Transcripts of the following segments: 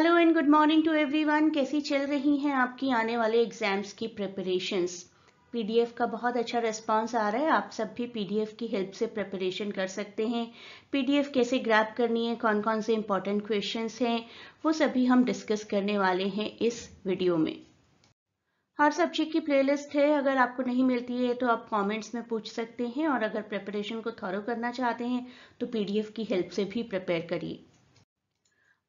hello and good morning to everyone कैसी चल रही हैं आपकी आने वाले एग्जाम्स की प्रिपरेशंस पीडीएफ का बहुत अच्छा रिस्पांस आ रहा है आप सब भी पीडीएफ की हेल्प से प्रिपरेशन कर सकते हैं पीडीएफ कैसे ग्रैप करनी है कौन कौन से इंपॉर्टेंट क्वेश्चंस हैं वो सभी हम डिस्कस करने वाले हैं इस वीडियो में हर सब्जेक्ट की प्लेलिस्ट है अगर आपको नहीं मिलती है तो आप कमेंट्स में पूछ सकते हैं और अगर प्रिपरेशन को थॉरो करना चाहते हैं तो पीडीएफ की हेल्प से भी प्रिपेयर करिए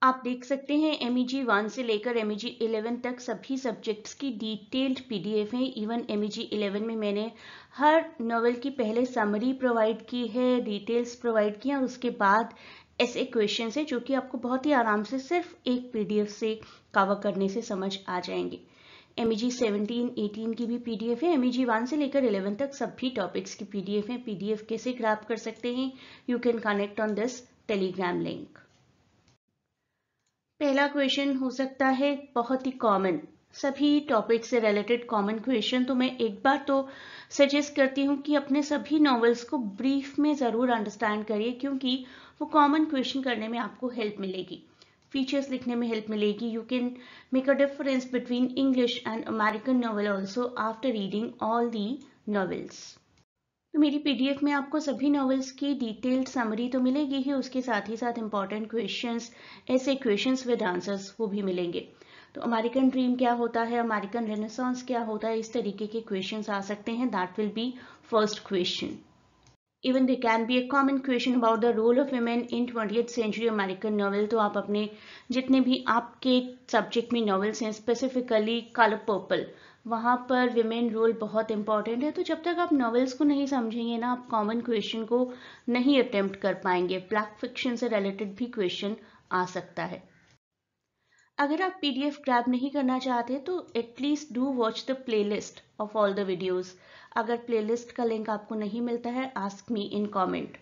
आप देख सकते हैं एम ई जी वन से लेकर एम ई जी इलेवन तक सभी सब्जेक्ट्स की डिटेल्ड पी डी एफ है even M E G eleven में मैंने हर नॉवल की पहले समरी प्रोवाइड की है डिटेल्स प्रोवाइड की और उसके बाद ऐसे क्वेश्चन है जो कि आपको बहुत ही आराम से सिर्फ एक पी डी एफ से कवर करने से समझ आ जाएंगे M E G seventeen eighteen की भी पी डी एफ है एम ई जी वन से लेकर इलेवन तक सभी टॉपिक्स की पी डी एफ है पी डी एफ कैसे ग्राफ कर सकते हैं you can connect on this Telegram link पहला क्वेश्चन हो सकता है बहुत ही कॉमन सभी टॉपिक से रिलेटेड कॉमन क्वेश्चन तो मैं एक बार तो सजेस्ट करती हूँ कि अपने सभी नॉवेल्स को ब्रीफ में ज़रूर अंडरस्टैंड करिए क्योंकि वो कॉमन क्वेश्चन करने में आपको हेल्प मिलेगी फीचर्स लिखने में हेल्प मिलेगी you can make a difference between English and American novel also after reading all the novels तो मेरी पीडीएफ में आपको सभी नॉवेल्स की डिटेल्ड समरी तो मिलेगी ही उसके साथ ही साथ इंपॉर्टेंट क्वेश्चंस ऐसे क्वेश्चंस विद आंसर्स वो भी मिलेंगे तो अमेरिकन ड्रीम क्या होता है अमेरिकन रेनेसांस क्या होता है इस तरीके के क्वेश्चंस आ सकते हैं that will be first question even they can be a common question about the role of women in twenty century American novel तो आप अपने जितने भी आपके सब्जेक्ट में नावल्स हैं स्पेसिफिकली कल पर्पल वहाँ पर विमेन रोल बहुत इंपॉर्टेंट है तो जब तक आप नॉवेल्स को नहीं समझेंगे ना आप कॉमन क्वेश्चन को नहीं अटेम्प्ट कर पाएंगे ब्लैक फिक्शन से रिलेटेड भी क्वेश्चन आ सकता है अगर आप पीडीएफ ग्रैब नहीं करना चाहते तो at least do watch the playlist of all the videos अगर प्लेलिस्ट का लिंक आपको नहीं मिलता है ask me in comment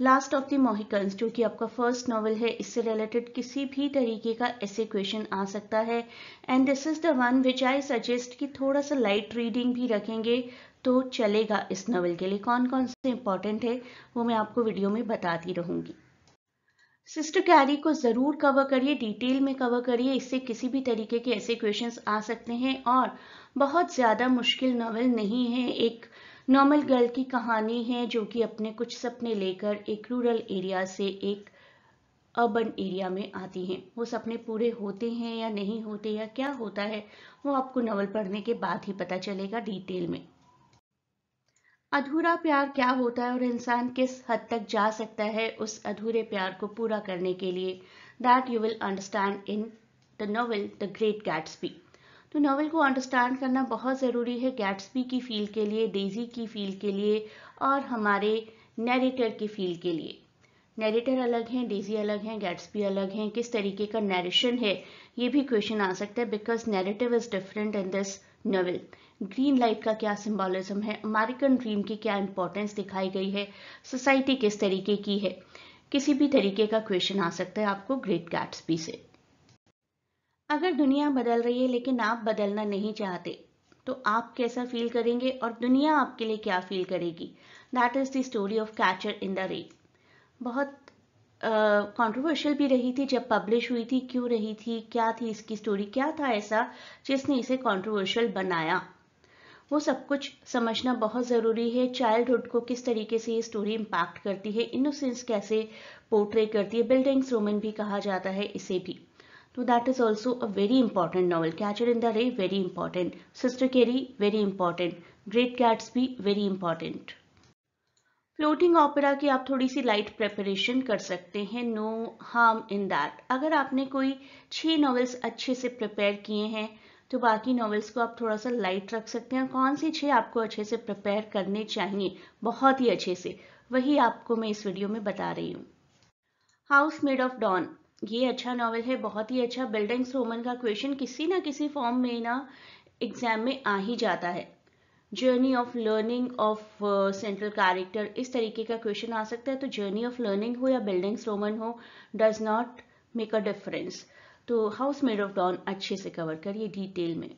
last of the Mohicans जो कि आपका फर्स्ट नॉवल है इससे रिलेटेड किसी भी तरीके का ऐसे क्वेश्चन आ सकता है and this is the one which I suggest कि थोड़ा सा लाइट रीडिंग भी रखेंगे तो चलेगा इस नॉवल के लिए कौन कौन से इंपॉर्टेंट है वो मैं आपको वीडियो में बताती रहूंगी सिस्टर कैरी को ज़रूर कवर करिए डिटेल में कवर करिए इससे किसी भी तरीके के ऐसे क्वेश्चंस आ सकते हैं और बहुत ज़्यादा मुश्किल नावल नहीं है एक नॉर्मल गर्ल की कहानी है जो कि अपने कुछ सपने लेकर एक रूरल एरिया से एक अर्बन एरिया में आती हैं वो सपने पूरे होते हैं या नहीं होते या क्या होता है वो आपको नावल पढ़ने के बाद ही पता चलेगा डिटेल में अधूरा प्यार क्या होता है और इंसान किस हद तक जा सकता है उस अधूरे प्यार को पूरा करने के लिए that you will understand in the novel the great Gatsby तो नावल को अंडरस्टैंड करना बहुत ज़रूरी है गैट्सबी की फील के लिए डेजी की फील के लिए और हमारे नेरेटर की फील के लिए नेरेटर अलग हैं डेजी अलग हैं गैट्सबी अलग हैं किस तरीके का नरेशन है ये भी क्वेश्चन आ सकता है because narrative is different in this novel green light का क्या सिम्बॉलिज्म है अमेरिकन ड्रीम की क्या इंपॉर्टेंस दिखाई गई है सोसाइटी किस तरीके की है किसी भी तरीके का क्वेश्चन आ सकता है आपको ग्रेट भी से अगर दुनिया बदल रही है लेकिन आप बदलना नहीं चाहते तो आप कैसा फील करेंगे और दुनिया आपके लिए क्या फील करेगी that is the story of catcher in the rye बहुत कंट्रोवर्शियल uh, भी रही थी जब पब्लिश हुई थी क्यों रही थी क्या थी इसकी स्टोरी क्या था ऐसा जिसने इसे कंट्रोवर्शियल बनाया वो सब कुछ समझना बहुत ज़रूरी है चाइल्डहुड को किस तरीके से ये स्टोरी इम्पैक्ट करती है इनोसेंस कैसे पोर्ट्रे करती है बिल्डिंग्स रोमन भी कहा जाता है इसे भी तो that is also a very important novel catcher in the rye very important sister Carrie very important great Gatsby भी वेरी इंपॉर्टेंट फ्लोटिंग ऑपरा की आप थोड़ी सी लाइट प्रेपरेशन कर सकते हैं नो हार्म इन दैट अगर आपने कोई छः नॉवेल्स अच्छे से प्रिपेयर किए हैं तो बाकी नॉवेल्स को आप थोड़ा सा लाइट रख सकते हैं कौन सी छः आपको अच्छे से प्रिपेयर करने चाहिए बहुत ही अच्छे से वही आपको मैं इस वीडियो में बता रही हूँ हाउस मेड ऑफ डॉन ये अच्छा नॉवल है बहुत ही अच्छा बिल्डिंग्स रोमन का क्वेश्चन किसी ना किसी फॉर्म में ना एग्जाम में आ ही जाता है journey of learning of central character इस तरीके का क्वेश्चन आ सकता है तो जर्नी ऑफ लर्निंग हो या बिल्डिंग्स रोमन हो does not make a difference तो हाउस मेड ऑफ डॉन अच्छे से कवर करिए डिटेल में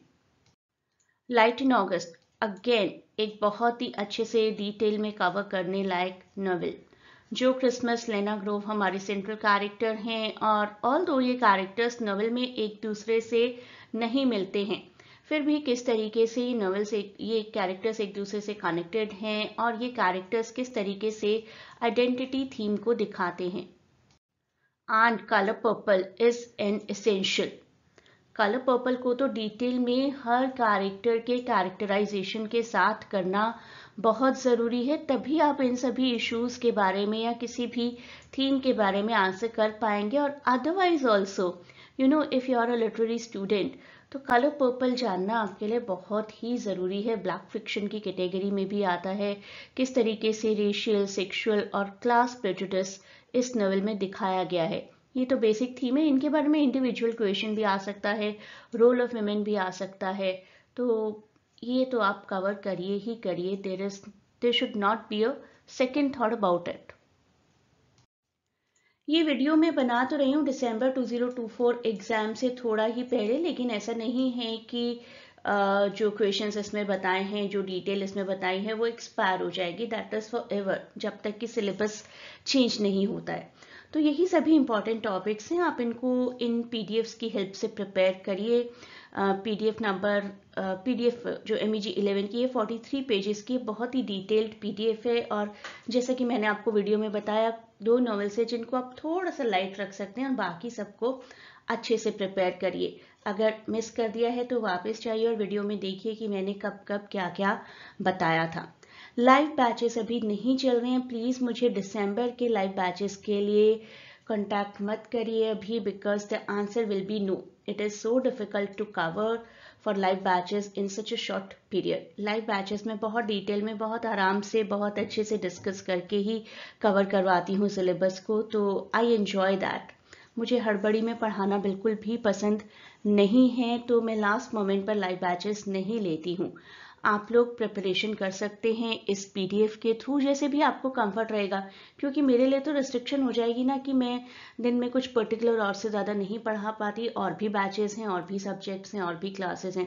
लाइट इन ऑगस्ट अगेन एक बहुत ही अच्छे से डिटेल में कवर करने लायक नॉवेल जो क्रिसमस लेना ग्रोव हमारे सेंट्रल कैरेक्टर हैं और ऑल दो ये कैरेक्टर्स नॉवेल में एक दूसरे से नहीं मिलते हैं फिर भी किस तरीके से ये नॉवेल्स एक ये कैरेक्टर्स एक दूसरे से कनेक्टेड हैं और ये कैरेक्टर्स किस तरीके से आइडेंटिटी थीम को दिखाते हैं and colour purple is an essential colour purple को तो डिटेल में हर कैरेक्टर के कैरेक्टराइजेशन के साथ करना बहुत ज़रूरी है तभी आप इन सभी इश्यूज के बारे में या किसी भी थीम के बारे में आंसर कर पाएंगे और otherwise also you know if you are a literary student तो कलर पर्पल जानना आपके लिए बहुत ही ज़रूरी है ब्लैक फिक्शन की कैटेगरी में भी आता है किस तरीके से रेशियल सेक्शुअल और क्लास प्रेजुडस इस नॉवल में दिखाया गया है ये तो बेसिक थीम है इनके बारे में इंडिविजुअल क्वेश्चन भी आ सकता है रोल ऑफ वेमेन भी आ सकता है तो ये तो आप कवर करिए ही करिए there is there should not be a second thought about it ये वीडियो मैं बना तो रही हूँ दिसंबर 2024 एग्ज़ाम से थोड़ा ही पहले लेकिन ऐसा नहीं है कि जो क्वेश्चंस इसमें बताए हैं जो डिटेल इसमें बताई है वो एक्सपायर हो जाएगी दैट इज़ फॉर एवर जब तक कि सिलेबस चेंज नहीं होता है तो यही सभी इंपॉर्टेंट टॉपिक्स हैं आप इनको इन पीडीएफ्स की हेल्प से प्रिपेयर करिए पीडीएफ नंबर पीडीएफ जो एम ई e की है 43 पेजेस की बहुत ही डिटेल्ड पीडीएफ है और जैसा कि मैंने आपको वीडियो में बताया दो नॉवेल्स है जिनको आप थोड़ा सा लाइट रख सकते हैं और बाकी सबको अच्छे से प्रिपेयर करिए अगर मिस कर दिया है तो वापस जाइए और वीडियो में देखिए कि मैंने कब कब क्या क्या बताया था लाइव बैचेस अभी नहीं चल रहे हैं प्लीज़ मुझे दिसंबर के लाइव बैचेस के लिए contact mat kariye abhi because the answer will be no it is so difficult to cover for live batches in such a short period live batches में बहुत डिटेल में बहुत आराम से बहुत अच्छे से डिस्कस करके ही कवर करवाती हूँ सिलेबस को तो आई एन्जॉय दैट मुझे हड़बड़ी में पढ़ाना बिल्कुल भी पसंद नहीं है तो मैं लास्ट मोमेंट पर लाइव बैचेस नहीं लेती हूँ आप लोग प्रिपरेशन कर सकते हैं इस पीडीएफ के थ्रू जैसे भी आपको कंफर्ट रहेगा क्योंकि मेरे लिए तो रिस्ट्रिक्शन हो जाएगी ना कि मैं दिन में कुछ पर्टिकुलर और से ज़्यादा नहीं पढ़ा पाती और भी बैचेस हैं और भी सब्जेक्ट्स हैं और भी क्लासेस हैं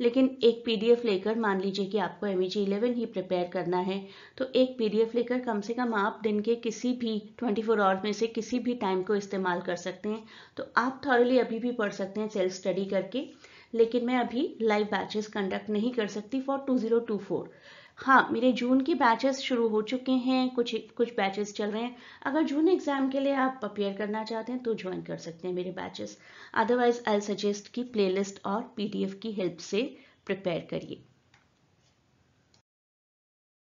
लेकिन एक पीडीएफ लेकर मान लीजिए कि आपको एम जी इलेवन ही प्रिपेयर करना है तो एक पी लेकर कम से कम आप दिन के किसी भी ट्वेंटी फोर आवर में से किसी भी टाइम को इस्तेमाल कर सकते हैं तो आप थॉरली अभी भी पढ़ सकते हैं सेल्फ स्टडी करके लेकिन मैं अभी लाइव बैचेस कंडक्ट नहीं कर सकती फॉर 2024 हाँ मेरे जून के बैचेस शुरू हो चुके हैं कुछ कुछ बैचेस चल रहे हैं अगर जून एग्जाम के लिए आप अपेयर करना चाहते हैं तो ज्वाइन कर सकते हैं मेरे बैचेस अदरवाइज आई सजेस्ट की प्लेलिस्ट और पीडीएफ की हेल्प से प्रिपेयर करिए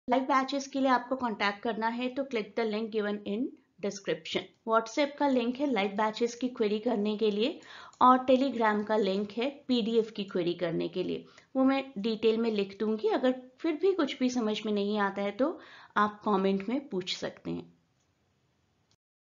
लाइव बैचेस के लिए आपको कॉन्टैक्ट करना है तो click the link given in description WhatsApp का लिंक है लाइव बैचेस की क्वेरी करने के लिए और टेलीग्राम का लिंक है पीडीएफ की क्वेरी करने के लिए वो मैं डिटेल में लिख दूंगी अगर फिर भी कुछ भी समझ में नहीं आता है तो आप कमेंट में पूछ सकते हैं